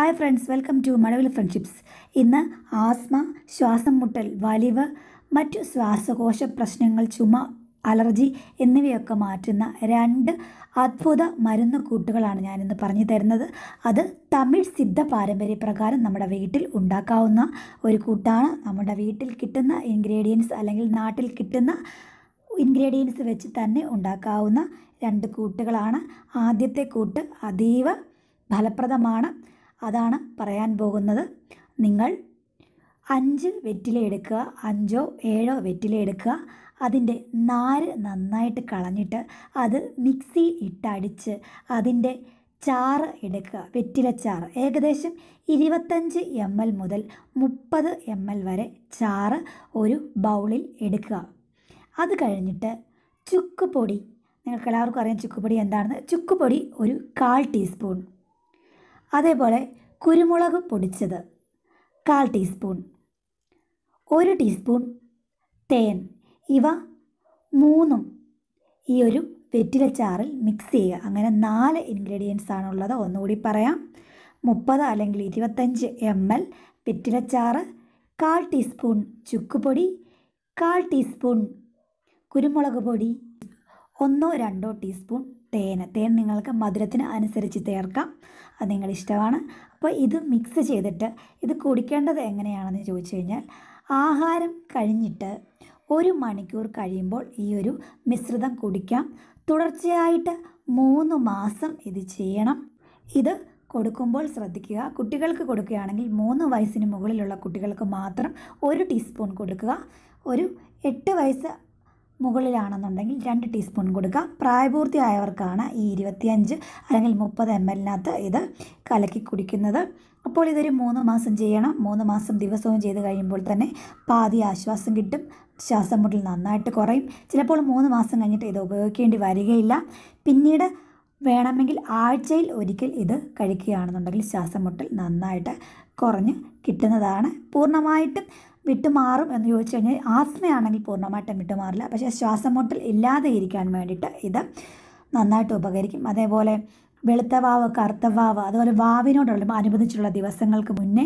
hi friends welcome to Mazhavil friendships ഇന്ന് asthma ശ്വാസം മുട്ടൽ വലിവ് മറ്റു ശ്വാസകോശ പ്രശ്നങ്ങൾ ചുമ അലർജി എന്നിവയൊക്കെ മാറ്റുന്ന രണ്ട് അത്ഭുത മരുന്ന് കൂട്ടുകളാണ് ഞാനിന്ന് പറഞ്ഞു തരുന്നത് അത് തമിഴ് സിദ്ധ പാരമ്പര്യപ്രകാരം നമ്മുടെ വീട്ടിൽ ഉണ്ടാക്കാവുന്ന ഒരു കൂട്ടാണ് നമ്മുടെ വീട്ടിൽ കിട്ടുന്ന ഇൻഗ്രീഡിയൻസ് അല്ലെങ്കിൽ നാട്ടിൽ കിട്ടുന്ന ഇൻഗ്രീഡിയൻസ് വെച്ച് തന്നെ ഉണ്ടാക്കാവുന്ന രണ്ട് കൂട്ടുകളാണ് ആദ്യത്തെ കൂട്ട് അതീവ ഫലപ്രദമാണ് അതാണ് പറയാൻ പോകുന്നത് നിങ്ങൾ അഞ്ച് വെറ്റില എടുക്കുക അഞ്ചോ ഏഴോ വെറ്റില എടുക്കുക അതിൻ്റെ നാര് നന്നായിട്ട് കളഞ്ഞിട്ട് അത് മിക്സി ഇട്ടടിച്ച് അതിൻ്റെ ചാറ് എടുക്കുക വെറ്റില ചാറ് ഏകദേശം ഇരുപത്തഞ്ച് എം എൽ മുതൽ മുപ്പത് എം എൽ വരെ ചാറ് ഒരു ബൗളിൽ എടുക്കുക അത് കഴിഞ്ഞിട്ട് ചുക്ക് പൊടി നിങ്ങൾക്ക് എല്ലാവർക്കും അറിയാം ചുക്കുപൊടി എന്താണെന്ന് ചുക്കുപൊടി ഒരു കാൽ ടീസ്പൂൺ അതേപോലെ കുരുമുളക് പൊടിച്ചത് കാൽ ടീസ്പൂൺ ഒരു ടീസ്പൂൺ തേൻ ഇവ മൂന്നും ഈ ഒരു വെറ്റില ചാറിൽ മിക്സ് ചെയ്യുക അങ്ങനെ നാല് ഇൻഗ്രീഡിയൻസ് ആണുള്ളത് ഒന്നുകൂടി പറയാം മുപ്പത് അല്ലെങ്കിൽ ഇരുപത്തഞ്ച് എം എൽ വെറ്റിലച്ചാറ് കാൽ ടീസ്പൂൺ ചുക്കുപൊടി കാൽ ടീസ്പൂൺ കുരുമുളക് പൊടി ഒന്നോ രണ്ടോ ടീസ്പൂൺ തേൻ തേൻ നിങ്ങൾക്ക് മധുരത്തിന് അനുസരിച്ച് ചേർക്കാം അത് നിങ്ങളുടെ ഇഷ്ടമാണ് അപ്പോൾ ഇത് മിക്സ് ചെയ്തിട്ട് ഇത് കുടിക്കേണ്ടത് എങ്ങനെയാണെന്ന് ചോദിച്ചു കഴിഞ്ഞാൽ ആഹാരം കഴിഞ്ഞിട്ട് ഒരു മണിക്കൂർ കഴിയുമ്പോൾ ഈ ഒരു മിശ്രിതം കുടിക്കാം തുടർച്ചയായിട്ട് മൂന്ന് മാസം ഇത് ചെയ്യണം ഇത് കൊടുക്കുമ്പോൾ ശ്രദ്ധിക്കുക കുട്ടികൾക്ക് കൊടുക്കുകയാണെങ്കിൽ മൂന്ന് വയസ്സിന് മുകളിലുള്ള കുട്ടികൾക്ക് മാത്രം ഒരു ടീസ്പൂൺ കൊടുക്കുക ഒരു എട്ട് വയസ്സ് മുകളിലാണെന്നുണ്ടെങ്കിൽ രണ്ട് ടീസ്പൂൺ കൊടുക്കുക പ്രായപൂർത്തിയായവർക്കാണ് ഈ ഇരുപത്തിയഞ്ച് അല്ലെങ്കിൽ മുപ്പത് എം എല്ലിനകത്ത് ഇത് കലക്കി കുടിക്കുന്നത് അപ്പോൾ ഇതൊരു മൂന്ന് മാസം ചെയ്യണം മൂന്ന് മാസം ദിവസവും ചെയ്ത് കഴിയുമ്പോൾ തന്നെ പാതി ആശ്വാസം കിട്ടും ശ്വാസം മുട്ടൽ നന്നായിട്ട് കുറയും ചിലപ്പോൾ മൂന്ന് മാസം കഴിഞ്ഞിട്ട് ഇത് ഉപയോഗിക്കേണ്ടി വരികയില്ല പിന്നീട് വേണമെങ്കിൽ ആഴ്ചയിൽ ഒരിക്കൽ ഇത് കഴിക്കുകയാണെന്നുണ്ടെങ്കിൽ ശ്വാസം മുട്ടൽ നന്നായിട്ട് കുറഞ്ഞ് കിട്ടുന്നതാണ് പൂർണ്ണമായിട്ടും വിട്ടുമാറും എന്ന് ചോദിച്ചു കഴിഞ്ഞാൽ ആസ്മയാണെങ്കിൽ പൂർണ്ണമായിട്ടും വിട്ടുമാറില്ല പക്ഷേ ശ്വാസമുട്ടൽ ഇല്ലാതെ ഇരിക്കാൻ വേണ്ടിയിട്ട് ഇത് നന്നായിട്ട് ഉപകരിക്കും അതേപോലെ വെളുത്ത വാവ് കറുത്ത വാവ് അതുപോലെ വാവിനോടുള്ള അനുബന്ധിച്ചുള്ള ദിവസങ്ങൾക്ക് മുന്നേ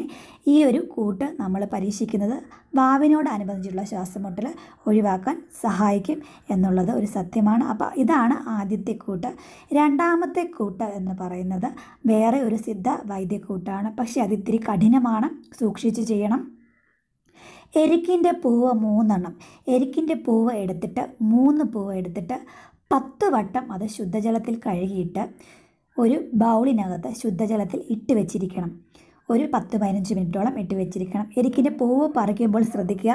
ഈ ഒരു കൂട്ട് നമ്മൾ പരീക്ഷിക്കുന്നത് വാവിനോട് അനുബന്ധിച്ചുള്ള ശ്വാസമുട്ടൽ ഒഴിവാക്കാൻ സഹായിക്കും എന്നുള്ളത് ഒരു സത്യമാണ് അപ്പോൾ ഇതാണ് ആദ്യത്തെ കൂട്ട് രണ്ടാമത്തെ കൂട്ട് എന്ന് പറയുന്നത് വേറെ ഒരു സിദ്ധ വൈദ്യക്കൂട്ടാണ് പക്ഷേ അതിത്തിരി കഠിനമാണ് സൂക്ഷിച്ച് ചെയ്യണം എരിക്കിൻ്റെ പൂവ് മൂന്നെണ്ണം എരിക്കിൻ്റെ പൂവ് എടുത്തിട്ട് മൂന്ന് പൂവ് എടുത്തിട്ട് പത്ത് വട്ടം അത് ശുദ്ധജലത്തിൽ കഴുകിയിട്ട് ഒരു ബൗളിനകത്ത് ശുദ്ധജലത്തിൽ ഇട്ട് വെച്ചിരിക്കണം ഒരു പത്ത് പതിനഞ്ച് മിനിറ്റോളം ഇട്ട് വെച്ചിരിക്കണം എരിക്കിൻ്റെ പൂവ് പറിക്കുമ്പോൾ ശ്രദ്ധിക്കുക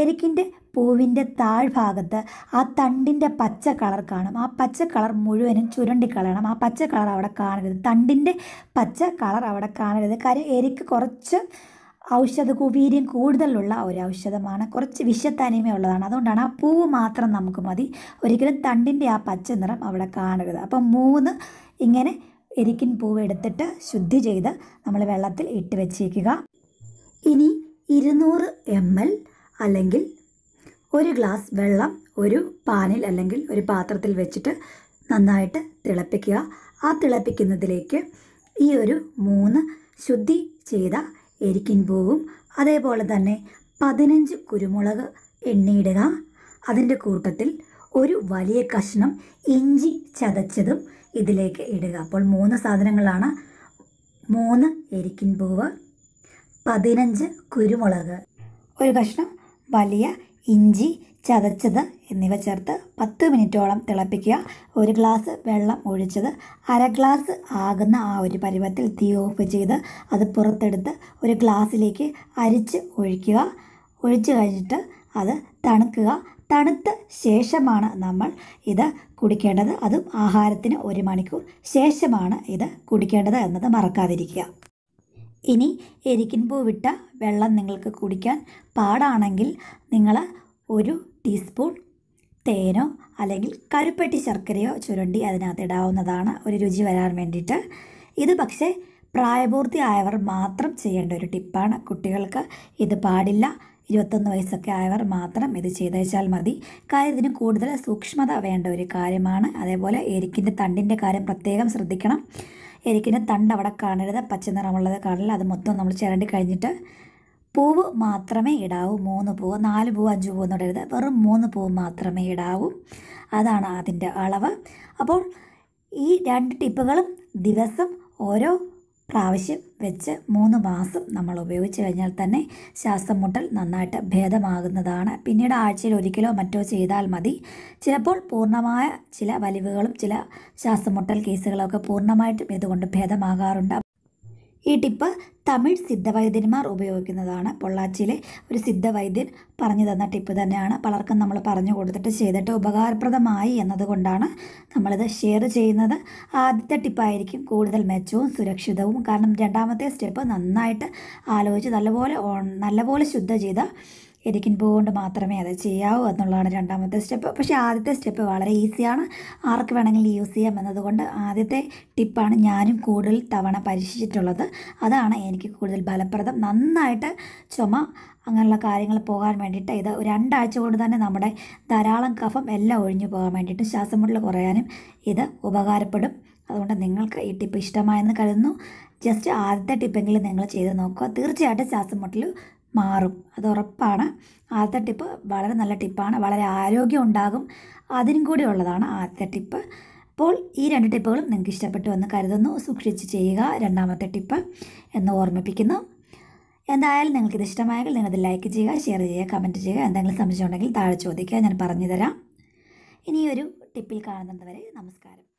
എരിക്കിൻ്റെ പൂവിൻ്റെ താഴ്ഭാഗത്ത് ആ തണ്ടിൻ്റെ പച്ച കളർ കാണും ആ പച്ച കളർ മുഴുവനും ചുരണ്ടിക്കളയണം ആ പച്ച കളർ അവിടെ കാണരുത് തണ്ടിൻ്റെ പച്ച കളർ അവിടെ കാണരുത് കാര്യം എരിക്ക് കുറച്ച് ഔഷധ കുവീര്യം കൂടുതലുള്ള ഒരു ഔഷധമാണ് കുറച്ച് ഉള്ളതാണ് അതുകൊണ്ടാണ് ആ പൂവ് മാത്രം നമുക്ക് മതി ഒരിക്കലും തണ്ടിൻ്റെ ആ പച്ച നിറം അവിടെ കാണരുത് അപ്പം മൂന്ന് ഇങ്ങനെ എരിക്കിൻ പൂവ് എടുത്തിട്ട് ശുദ്ധി ചെയ്ത് നമ്മൾ വെള്ളത്തിൽ ഇട്ട് വെച്ചേക്കുക ഇനി ഇരുന്നൂറ് എം എൽ അല്ലെങ്കിൽ ഒരു ഗ്ലാസ് വെള്ളം ഒരു പാനിൽ അല്ലെങ്കിൽ ഒരു പാത്രത്തിൽ വെച്ചിട്ട് നന്നായിട്ട് തിളപ്പിക്കുക ആ തിളപ്പിക്കുന്നതിലേക്ക് ഈ ഒരു മൂന്ന് ശുദ്ധി ചെയ്ത എരിക്കിൻപൂവും അതേപോലെ തന്നെ പതിനഞ്ച് കുരുമുളക് എണ്ണയിടുക അതിൻ്റെ കൂട്ടത്തിൽ ഒരു വലിയ കഷ്ണം ഇഞ്ചി ചതച്ചതും ഇതിലേക്ക് ഇടുക അപ്പോൾ മൂന്ന് സാധനങ്ങളാണ് മൂന്ന് എരിക്കിൻ പൂവ് പതിനഞ്ച് കുരുമുളക് ഒരു കഷ്ണം വലിയ ഇഞ്ചി ചതച്ചത് എന്നിവ ചേർത്ത് പത്ത് മിനിറ്റോളം തിളപ്പിക്കുക ഒരു ഗ്ലാസ് വെള്ളം ഒഴിച്ചത് അര ഗ്ലാസ് ആകുന്ന ആ ഒരു പരുവത്തിൽ തീ ഓഫ് ചെയ്ത് അത് പുറത്തെടുത്ത് ഒരു ഗ്ലാസ്സിലേക്ക് അരിച്ച് ഒഴിക്കുക ഒഴിച്ചു കഴിഞ്ഞിട്ട് അത് തണുക്കുക തണുത്ത ശേഷമാണ് നമ്മൾ ഇത് കുടിക്കേണ്ടത് അതും ആഹാരത്തിന് ഒരു മണിക്കൂർ ശേഷമാണ് ഇത് കുടിക്കേണ്ടത് എന്നത് മറക്കാതിരിക്കുക ഇനി എരിക്കിൻ പൂവിട്ട വെള്ളം നിങ്ങൾക്ക് കുടിക്കാൻ പാടാണെങ്കിൽ നിങ്ങൾ ഒരു ടീസ്പൂൺ തേനോ അല്ലെങ്കിൽ കരുപ്പെട്ടി ശർക്കരയോ ചുരണ്ടി അതിനകത്ത് ഇടാവുന്നതാണ് ഒരു രുചി വരാൻ വേണ്ടിയിട്ട് ഇത് പക്ഷേ പ്രായപൂർത്തി ആയവർ മാത്രം ചെയ്യേണ്ട ഒരു ടിപ്പാണ് കുട്ടികൾക്ക് ഇത് പാടില്ല ഇരുപത്തൊന്ന് വയസ്സൊക്കെ ആയവർ മാത്രം ഇത് ചെയ്തേച്ചാൽ മതി കാര്യം ഇതിന് കൂടുതൽ സൂക്ഷ്മത വേണ്ട ഒരു കാര്യമാണ് അതേപോലെ എരിക്കിൻ്റെ തണ്ടിൻ്റെ കാര്യം പ്രത്യേകം ശ്രദ്ധിക്കണം എരിക്കിന് തണ്ട് അവിടെ കാണരുത് നിറമുള്ളത് കാണില്ല അത് മൊത്തം നമ്മൾ ചിരണ്ടി കഴിഞ്ഞിട്ട് പൂവ് മാത്രമേ ഇടാവൂ മൂന്ന് പൂവ് നാല് പൂവ് അഞ്ച് പൂവ് എന്ന് ഇടരുത് വെറും മൂന്ന് പൂവ് മാത്രമേ ഇടാവൂ അതാണ് അതിൻ്റെ അളവ് അപ്പോൾ ഈ രണ്ട് ടിപ്പുകളും ദിവസം ഓരോ പ്രാവശ്യം വെച്ച് മൂന്ന് മാസം നമ്മൾ ഉപയോഗിച്ച് കഴിഞ്ഞാൽ തന്നെ ശ്വാസം മുട്ടൽ നന്നായിട്ട് ഭേദമാകുന്നതാണ് പിന്നീട് ആഴ്ചയിൽ ഒരിക്കലോ മറ്റോ ചെയ്താൽ മതി ചിലപ്പോൾ പൂർണ്ണമായ ചില വലിവുകളും ചില ശ്വാസം മുട്ടൽ കേസുകളൊക്കെ പൂർണ്ണമായിട്ടും ഇതുകൊണ്ട് ഭേദമാകാറുണ്ട് ഈ ടിപ്പ് തമിഴ് സിദ്ധവൈദ്യന്മാർ ഉപയോഗിക്കുന്നതാണ് പൊള്ളാച്ചിയിലെ ഒരു സിദ്ധവൈദ്യൻ പറഞ്ഞു തന്ന ടിപ്പ് തന്നെയാണ് പലർക്കും നമ്മൾ പറഞ്ഞു കൊടുത്തിട്ട് ചെയ്തിട്ട് ഉപകാരപ്രദമായി എന്നതുകൊണ്ടാണ് നമ്മളിത് ഷെയർ ചെയ്യുന്നത് ആദ്യത്തെ ടിപ്പായിരിക്കും കൂടുതൽ മെച്ചവും സുരക്ഷിതവും കാരണം രണ്ടാമത്തെ സ്റ്റെപ്പ് നന്നായിട്ട് ആലോചിച്ച് നല്ലപോലെ നല്ലപോലെ ശുദ്ധ ചെയ്ത ഇരിക്കുമ്പോൾ കൊണ്ട് മാത്രമേ അത് ചെയ്യാവൂ എന്നുള്ളതാണ് രണ്ടാമത്തെ സ്റ്റെപ്പ് പക്ഷേ ആദ്യത്തെ സ്റ്റെപ്പ് വളരെ ഈസിയാണ് ആർക്ക് വേണമെങ്കിലും യൂസ് ചെയ്യാം എന്നതുകൊണ്ട് ആദ്യത്തെ ടിപ്പാണ് ഞാനും കൂടുതൽ തവണ പരീക്ഷിച്ചിട്ടുള്ളത് അതാണ് എനിക്ക് കൂടുതൽ ഫലപ്രദം നന്നായിട്ട് ചുമ അങ്ങനെയുള്ള കാര്യങ്ങൾ പോകാൻ വേണ്ടിയിട്ട് ഇത് രണ്ടാഴ്ച കൊണ്ട് തന്നെ നമ്മുടെ ധാരാളം കഫം എല്ലാം ഒഴിഞ്ഞു പോകാൻ വേണ്ടിയിട്ടും ശ്വാസമുട്ടൽ കുറയാനും ഇത് ഉപകാരപ്പെടും അതുകൊണ്ട് നിങ്ങൾക്ക് ഈ ടിപ്പ് ഇഷ്ടമായെന്ന് കരുതുന്നു ജസ്റ്റ് ആദ്യത്തെ ടിപ്പെങ്കിലും നിങ്ങൾ ചെയ്ത് നോക്കുക തീർച്ചയായിട്ടും ശ്വാസമുട്ടൽ മാറും അത് ഉറപ്പാണ് ആദ്യത്തെ ടിപ്പ് വളരെ നല്ല ടിപ്പാണ് വളരെ ആരോഗ്യം ഉണ്ടാകും അതിനും കൂടി ഉള്ളതാണ് ആദ്യത്തെ ടിപ്പ് അപ്പോൾ ഈ രണ്ട് ടിപ്പുകളും നിങ്ങൾക്ക് ഇഷ്ടപ്പെട്ടു എന്ന് കരുതുന്നു സൂക്ഷിച്ച് ചെയ്യുക രണ്ടാമത്തെ ടിപ്പ് എന്ന് ഓർമ്മിപ്പിക്കുന്നു എന്തായാലും നിങ്ങൾക്ക് ഇത് ഇഷ്ടമായെങ്കിൽ നിങ്ങളിത് ലൈക്ക് ചെയ്യുക ഷെയർ ചെയ്യുക കമൻറ്റ് ചെയ്യുക എന്തെങ്കിലും സംശയമുണ്ടെങ്കിൽ താഴെ ചോദിക്കുക ഞാൻ പറഞ്ഞു തരാം ഇനിയൊരു ടിപ്പിൽ കാണുന്നതുവരെ നമസ്കാരം